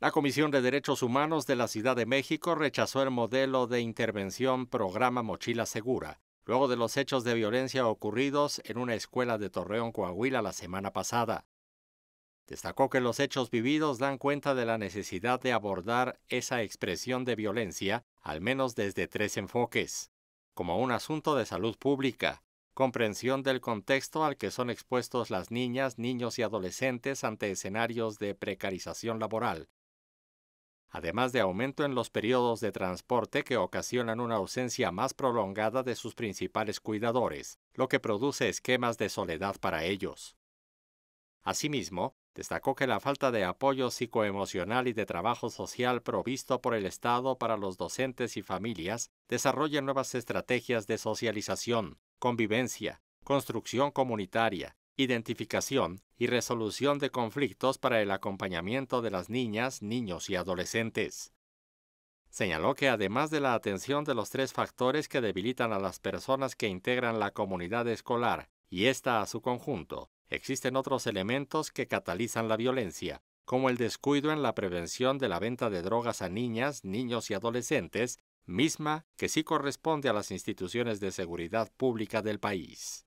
La Comisión de Derechos Humanos de la Ciudad de México rechazó el modelo de intervención programa Mochila Segura, luego de los hechos de violencia ocurridos en una escuela de Torreón, Coahuila, la semana pasada. Destacó que los hechos vividos dan cuenta de la necesidad de abordar esa expresión de violencia, al menos desde tres enfoques, como un asunto de salud pública, comprensión del contexto al que son expuestos las niñas, niños y adolescentes ante escenarios de precarización laboral, además de aumento en los periodos de transporte que ocasionan una ausencia más prolongada de sus principales cuidadores, lo que produce esquemas de soledad para ellos. Asimismo, destacó que la falta de apoyo psicoemocional y de trabajo social provisto por el Estado para los docentes y familias desarrolla nuevas estrategias de socialización, convivencia, construcción comunitaria, identificación y resolución de conflictos para el acompañamiento de las niñas, niños y adolescentes. Señaló que además de la atención de los tres factores que debilitan a las personas que integran la comunidad escolar y esta a su conjunto, existen otros elementos que catalizan la violencia, como el descuido en la prevención de la venta de drogas a niñas, niños y adolescentes, misma que sí corresponde a las instituciones de seguridad pública del país.